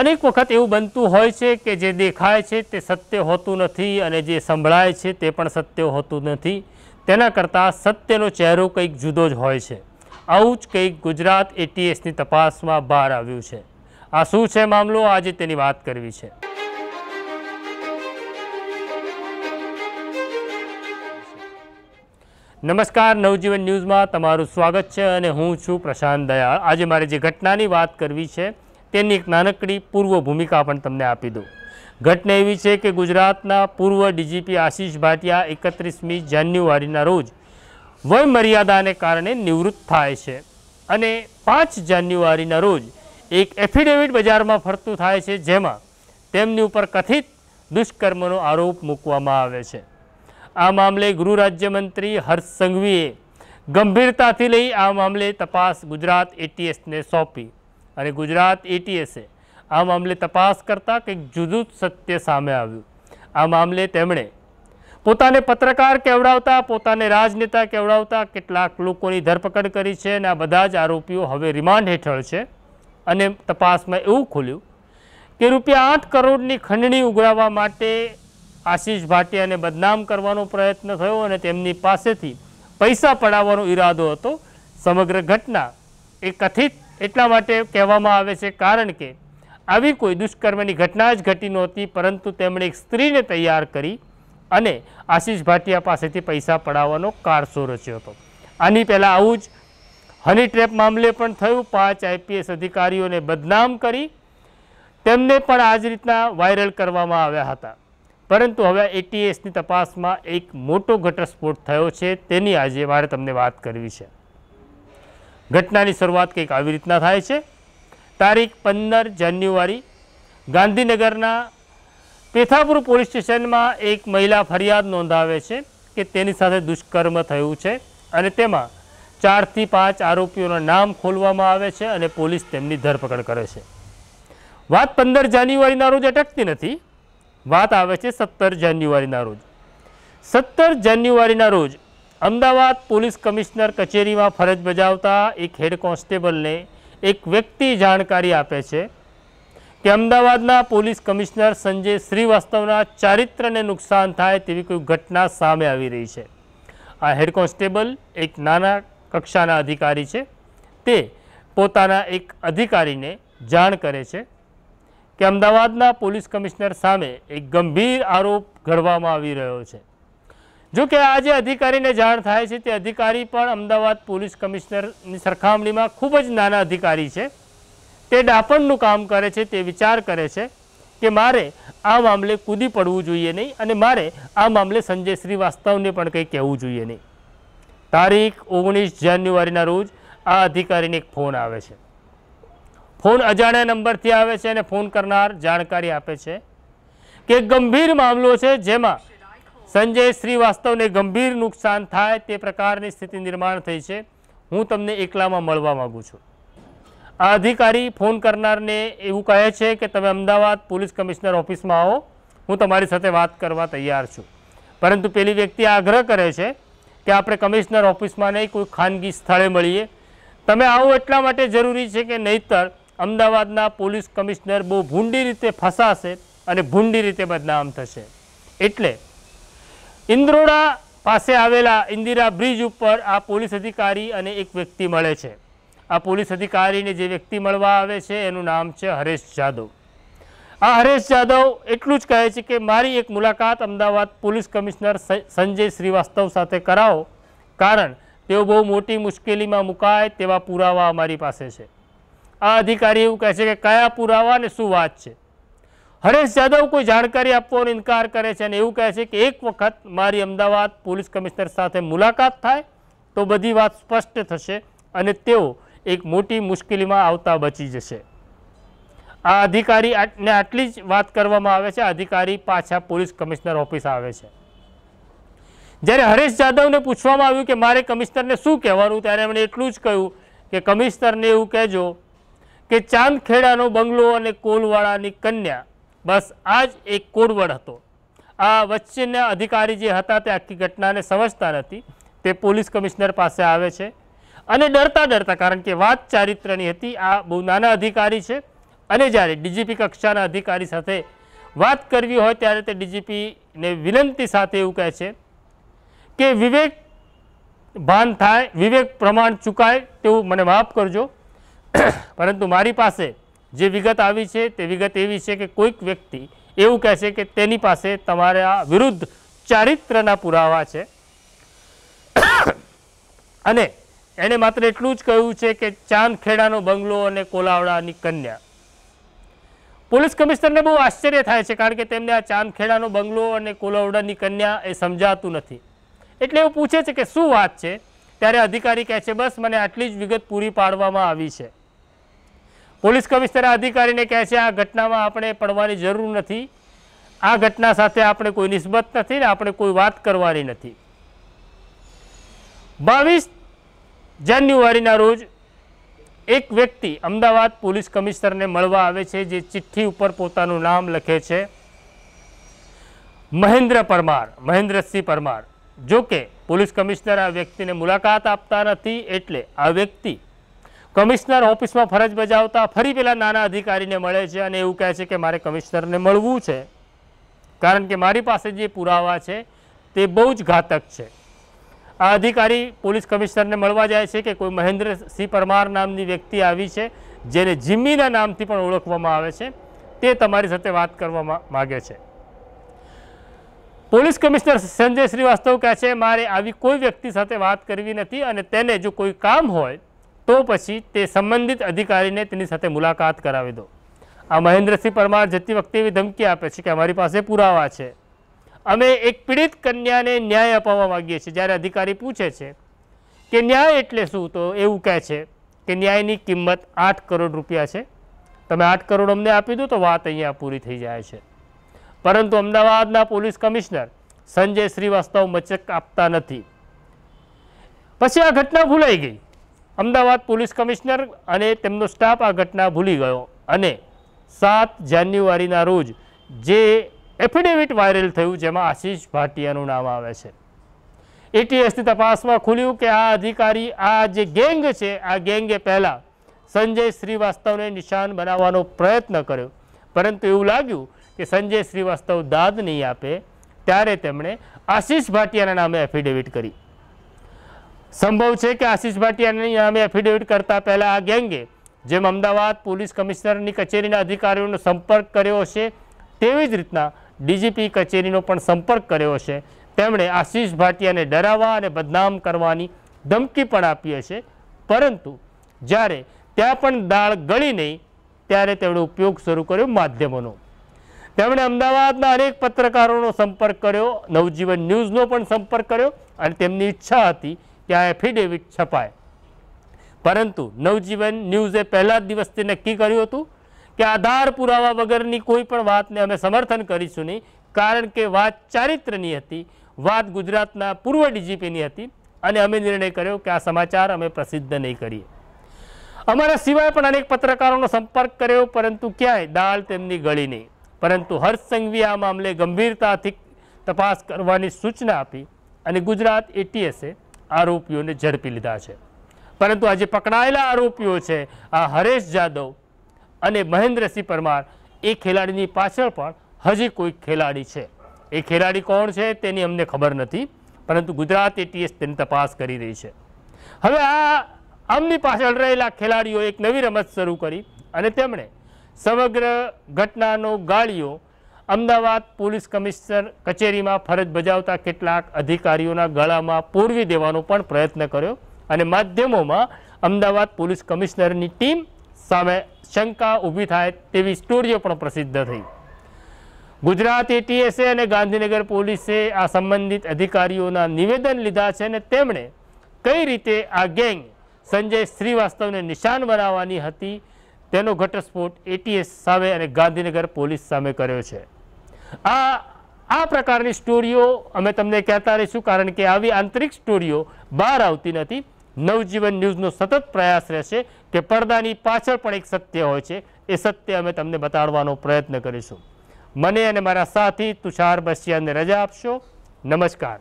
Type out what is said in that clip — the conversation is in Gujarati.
અનેક વખત એવું બનતું હોય છે કે જે દેખાય છે તે સત્ય હોતું નથી અને જે સંભળાય છે તે પણ સત્ય હોતું નથી તેના કરતાં સત્યનો ચહેરો કંઈક જુદો જ હોય છે આવું જ કંઈક ગુજરાત એટીએસની તપાસમાં બહાર આવ્યું છે આ શું છે મામલો આજે તેની વાત કરવી છે નમસ્કાર નવજીવન ન્યૂઝમાં તમારું સ્વાગત છે અને હું છું પ્રશાંત દયાળ આજે મારે જે ઘટનાની વાત કરવી છે તેની એક નાનકડી પૂર્વ ભૂમિકા પણ તમને આપી દઉં ઘટના એવી છે કે ગુજરાતના પૂર્વ ડીજીપી આશીષ ભાટિયા એકત્રીસમી જાન્યુઆરીના રોજ વયમર્યાદાને કારણે નિવૃત્ત થાય છે અને પાંચ જાન્યુઆરીના રોજ એક એફિડેવિટ બજારમાં ફરતું થાય છે જેમાં તેમની ઉપર કથિત દુષ્કર્મનો આરોપ મૂકવામાં આવે છે આ મામલે ગૃહ રાજ્યમંત્રી હર્ષ સંઘવીએ ગંભીરતાથી લઈ આ મામલે તપાસ ગુજરાત એટીએસને સોંપી અને ગુજરાત e એટીએસે આ મામલે તપાસ કરતાં કંઈક જુદું જ સત્ય સામે આવ્યું આ મામલે તેમણે પોતાને પત્રકાર કેવડાવતા પોતાને રાજનેતા કેવડાવતા કેટલાક લોકોની ધરપકડ કરી છે અને આ બધા જ આરોપીઓ હવે રિમાન્ડ હેઠળ છે અને તપાસમાં એવું ખોલ્યું કે રૂપિયા આઠ કરોડની ખંડણી ઉગાડવા માટે આશીષ ભાટિયાને બદનામ કરવાનો પ્રયત્ન થયો અને તેમની પાસેથી પૈસા પડાવવાનો ઈરાદો હતો સમગ્ર ઘટના એ કથિત એટલા માટે કહેવામાં આવે છે કારણ કે આવી કોઈ દુષ્કર્મની ઘટના જ ઘટી નહોતી પરંતુ તેમણે એક સ્ત્રીને તૈયાર કરી અને આશીષ ભાટિયા પાસેથી પૈસા પડાવવાનો કારસો રચ્યો હતો આની પહેલાં આવું જ હની ટ્રેપ મામલે પણ થયું પાંચ આઈપીએસ અધિકારીઓને બદનામ કરી તેમને પણ આ જ રીતના વાયરલ કરવામાં આવ્યા હતા પરંતુ હવે એટીએસની તપાસમાં એક મોટો ઘટસ્ફોટ થયો છે તેની આજે મારે તમને વાત કરવી છે ઘટનાની શરૂઆત કંઈક આવી રીતના થાય છે તારીખ પંદર જાન્યુઆરી ગાંધીનગરના પેથાપુર પોલીસ સ્ટેશનમાં એક મહિલા ફરિયાદ નોંધાવે છે કે તેની સાથે દુષ્કર્મ થયું છે અને તેમાં ચારથી પાંચ આરોપીઓના નામ ખોલવામાં આવે છે અને પોલીસ તેમની ધરપકડ કરે છે વાત પંદર જાન્યુઆરીના રોજ અટકતી નથી વાત આવે છે સત્તર જાન્યુઆરીના રોજ સત્તર જાન્યુઆરીના રોજ અમદાવાદ પોલીસ કમિશનર કચેરીમાં ફરજ બજાવતા એક હેડ કોન્સ્ટેબલને એક વ્યક્તિ જાણકારી આપે છે કે અમદાવાદના પોલીસ કમિશનર સંજય શ્રીવાસ્તવના ચારિત્રને નુકસાન થાય તેવી કોઈ ઘટના સામે આવી રહી છે આ હેડ કોન્સ્ટેબલ એક નાના કક્ષાના અધિકારી છે તે પોતાના એક અધિકારીને જાણ કરે છે કે અમદાવાદના પોલીસ કમિશનર સામે એક ગંભીર આરોપ ઘડવામાં આવી રહ્યો છે જો કે આ જે અધિકારીને જાણ થાય છે તે અધિકારી પણ અમદાવાદ પોલીસ કમિશનરની સરખામણીમાં ખૂબ જ નાના અધિકારી છે તે ડાપણનું કામ કરે છે તે વિચાર કરે છે કે મારે આ મામલે કૂદી પડવું જોઈએ નહીં અને મારે આ મામલે સંજય શ્રીવાસ્તવને પણ કંઈ કહેવું જોઈએ નહીં તારીખ ઓગણીસ જાન્યુઆરીના રોજ આ અધિકારીને એક ફોન આવે છે ફોન અજાણ્યા નંબરથી આવે છે અને ફોન કરનાર જાણકારી આપે છે કે ગંભીર મામલો છે જેમાં સંજય શ્રીવાસ્તવને ગંભીર નુકસાન થાય તે પ્રકારની સ્થિતિ નિર્માણ થઈ છે હું તમને એકલામાં મળવા માગું છું આ અધિકારી ફોન કરનારને એવું કહે છે કે તમે અમદાવાદ પોલીસ કમિશનર ઓફિસમાં આવો હું તમારી સાથે વાત કરવા તૈયાર છું પરંતુ પેલી વ્યક્તિ આગ્રહ કરે છે કે આપણે કમિશનર ઓફિસમાં નહીં કોઈ ખાનગી સ્થળે મળીએ તમે આવો એટલા માટે જરૂરી છે કે નહીંતર અમદાવાદના પોલીસ કમિશનર બહુ ભૂંડી રીતે ફસાશે અને ભૂંડી રીતે બદનામ થશે એટલે ઇન્દ્રોડા પાસે આવેલા ઇન્દિરા બ્રિજ ઉપર આ પોલીસ અધિકારી અને એક વ્યક્તિ મળે છે આ પોલીસ અધિકારીને જે વ્યક્તિ મળવા આવે છે એનું નામ છે હરેશ જાદવ આ હરેશ જાદવ એટલું જ કહે છે કે મારી એક મુલાકાત અમદાવાદ પોલીસ કમિશનર સંજય શ્રીવાસ્તવ સાથે કરાવો કારણ તેઓ બહુ મોટી મુશ્કેલીમાં મુકાય તેવા પુરાવા અમારી પાસે છે આ અધિકારી એવું કહે છે કે કયા પુરાવા ને શું વાત છે હરેશ જાદવ કોઈ જાણકારી આપવાનો ઇનકાર કરે છે અને એવું કહે છે કે એક વખત મારી અમદાવાદ પોલીસ કમિશનર સાથે મુલાકાત થાય તો બધી વાત સ્પષ્ટ થશે અને તેઓ એક મોટી મુશ્કેલીમાં આવતા બચી જશે આ અધિકારીને આટલી જ વાત કરવામાં આવે છે અધિકારી પાછા પોલીસ કમિશનર ઓફિસ આવે છે જ્યારે હરેશ જાદવને પૂછવામાં આવ્યું કે મારે કમિશનરને શું કહેવાનું ત્યારે એમણે એટલું જ કહ્યું કે કમિશનરને એવું કહેજો કે ચાંદખેડાનો બંગલો અને કોલવાળાની કન્યા બસ આ જ એક કોડવડ હતો આ વચ્ચેના અધિકારી જે હતા તે આખી ઘટનાને સમજતા નથી તે પોલીસ કમિશનર પાસે આવે છે અને ડરતા ડરતા કારણ કે વાત ચારિત્રની હતી આ બહુ નાના અધિકારી છે અને જ્યારે ડીજીપી કક્ષાના અધિકારી સાથે વાત કરવી હોય ત્યારે તે ડીજીપીને વિનંતી સાથે એવું કહે છે કે વિવેક ભાન થાય વિવેક પ્રમાણ ચૂકાય તેવું મને માફ કરજો પરંતુ મારી પાસે જે વિગત આવી છે તે વિગત એવી છે કે કોઈક વ્યક્તિ એવું કહેશે કે તેની પાસે તમારા વિરુદ્ધ ચારિત્રના પુરાવા છે અને એણે માત્ર એટલું જ કહ્યું છે કે ચાંદખેડાનો બંગલો અને કોલાવડાની કન્યા પોલીસ કમિશનરને બહુ આશ્ચર્ય થાય છે કારણ કે તેમને આ ચાંદખેડાનો બંગલો અને કોલાવડાની કન્યા એ સમજાતું નથી એટલે એવું પૂછે છે કે શું વાત છે ત્યારે અધિકારી કહે છે બસ મને આટલી જ વિગત પૂરી પાડવામાં આવી છે પોલીસ કમિશનર અધિકારીને કહે છે આ ઘટનામાં આપણે પડવાની જરૂર નથી આ ઘટના સાથે આપણે કોઈ નિસ્બત નથી ને આપણે કોઈ વાત કરવાની નથી બાવીસ જાન્યુઆરીના રોજ એક વ્યક્તિ અમદાવાદ પોલીસ કમિશનરને મળવા આવે છે જે ચિઠ્ઠી ઉપર પોતાનું નામ લખે છે મહેન્દ્ર પરમાર મહેન્દ્રસિંહ પરમાર જોકે પોલીસ કમિશનર આ વ્યક્તિને મુલાકાત આપતા નથી એટલે આ વ્યક્તિ કમિશનર ઓફિસમાં ફરજ બજાવતા ફરી પેલા નાના અધિકારીને મળે છે અને એવું કહે છે કે મારે કમિશનરને મળવું છે કારણ કે મારી પાસે જે પુરાવા છે તે બહુ જ ઘાતક છે આ અધિકારી પોલીસ કમિશનરને મળવા જાય છે કે કોઈ મહેન્દ્રસિંહ પરમાર નામની વ્યક્તિ આવી છે જેને જિમ્મીના નામથી પણ ઓળખવામાં આવે છે તે તમારી સાથે વાત કરવા માગે છે પોલીસ કમિશનર સંજય શ્રીવાસ્તવ કહે છે મારે આવી કોઈ વ્યક્તિ સાથે વાત કરવી નથી અને તેને જો કોઈ કામ હોય તો પછી તે સંબંધિત અધિકારીને તેની સાથે મુલાકાત કરાવી દો આ મહેન્દ્રસિંહ પરમાર જતી વખતે એવી ધમકી આપે છે કે અમારી પાસે પુરાવા છે અમે એક પીડિત કન્યાને ન્યાય અપાવવા માગીએ છીએ જ્યારે અધિકારી પૂછે છે કે ન્યાય એટલે શું તો એવું કહે છે કે ન્યાયની કિંમત આઠ કરોડ રૂપિયા છે તમે આઠ કરોડ અમને આપી દો તો વાત અહીંયા પૂરી થઈ જાય છે પરંતુ અમદાવાદના પોલીસ કમિશનર સંજય શ્રીવાસ્તવ મચક આપતા નથી પછી આ ઘટના ભૂલાઈ ગઈ અમદાવાદ પોલીસ કમિશનર અને તેમનો સ્ટાફ આ ઘટના ભૂલી ગયો અને સાત જાન્યુઆરીના રોજ જે એફિડેવિટ વાયરલ થયું જેમાં આશીષ ભાટિયાનું નામ આવે છે એટીએસની તપાસમાં ખુલ્યું કે આ અધિકારી આ જે ગેંગ છે આ ગેંગે પહેલાં સંજય શ્રીવાસ્તવને નિશાન બનાવવાનો પ્રયત્ન કર્યો પરંતુ એવું લાગ્યું કે સંજય શ્રીવાસ્તવ દાદ નહીં આપે ત્યારે તેમણે આશીષ ભાટિયાના નામે એફિડેવિટ કરી સંભવ છે કે આશીષ ભાટિયાની અમે એફિડેવિટ કરતા પહેલાં આ ગેંગે જેમ અમદાવાદ પોલીસ કમિશનરની કચેરીના અધિકારીઓનો સંપર્ક કર્યો હશે તેવી જ રીતના ડીજીપી કચેરીનો પણ સંપર્ક કર્યો હશે તેમણે આશિષ ભાટિયાને ડરાવવા અને બદનામ કરવાની ધમકી પણ આપી હશે પરંતુ જ્યારે ત્યાં પણ દાળ ગળી નહીં ત્યારે તેમણે ઉપયોગ શરૂ કર્યો માધ્યમોનો તેમણે અમદાવાદના અનેક પત્રકારોનો સંપર્ક કર્યો નવજીવન ન્યૂઝનો પણ સંપર્ક કર્યો અને તેમની ઈચ્છા હતી કે આ એફિડેવિટ છપાય પરંતુ નવજીવન ન્યૂઝે પહેલા જ દિવસથી નક્કી કર્યું હતું કે આધાર પુરાવા વગરની કોઈ પણ વાતને અમે સમર્થન કરીશું નહીં કારણ કે વાત ચારિત્રની હતી વાત ગુજરાતના પૂર્વ ડીજીપીની હતી અને અમે નિર્ણય કર્યો કે આ સમાચાર અમે પ્રસિદ્ધ નહીં કરીએ અમારા સિવાય પણ અનેક પત્રકારોનો સંપર્ક કર્યો પરંતુ ક્યાંય દાળ તેમની ગળી નહીં પરંતુ હર્ષ સંઘવીએ આ મામલે ગંભીરતાથી તપાસ કરવાની સૂચના આપી અને ગુજરાત એટીએસે આરોપીઓને ઝડપી લીધા છે પરંતુ આજે પકડાયેલા આરોપીઓ છે આ હરેશ જાદવ અને મહેન્દ્રસિંહ પરમાર એ ખેલાડીની પાછળ પણ હજી કોઈ ખેલાડી છે એ ખેલાડી કોણ છે તેની અમને ખબર નથી પરંતુ ગુજરાત એટીએસ તેની તપાસ કરી રહી છે હવે આ આમની પાછળ રહેલા ખેલાડીઓ એક નવી રમત શરૂ કરી અને તેમણે સમગ્ર ઘટનાનો ગાળિયો અમદાવાદ પોલીસ કમિશનર કચેરીમાં ફરજ બજાવતા કેટલાક અધિકારીઓના ગળામાં પૂરવી દેવાનો પણ પ્રયત્ન કર્યો અને માધ્યમોમાં અમદાવાદ પોલીસ કમિશનરની ટીમ સામે શંકા ઊભી થાય તેવી સ્ટોરીઓ પણ પ્રસિદ્ધ થઈ ગુજરાત એટીએસએ અને ગાંધીનગર પોલીસે આ સંબંધિત અધિકારીઓના નિવેદન લીધા છે અને તેમણે કઈ રીતે આ ગેંગ સંજય શ્રીવાસ્તવને નિશાન બનાવવાની હતી તેનો ઘટસ્ફોટ એટીએસ સામે અને ગાંધીનગર પોલીસ સામે કર્યો છે આ આ પ્રકારની સ્ટોરીઓ અમે તમને કહેતા રહીશું કારણ કે આવી આંતરિક સ્ટોરીઓ બહાર આવતી નથી નવજીવન ન્યૂઝનો સતત પ્રયાસ રહેશે કે પડદાની પાછળ પણ એક સત્ય હોય છે એ સત્ય અમે તમને બતાડવાનો પ્રયત્ન કરીશું મને અને મારા સાથી તુષાર બસિયાને રજા આપશો નમસ્કાર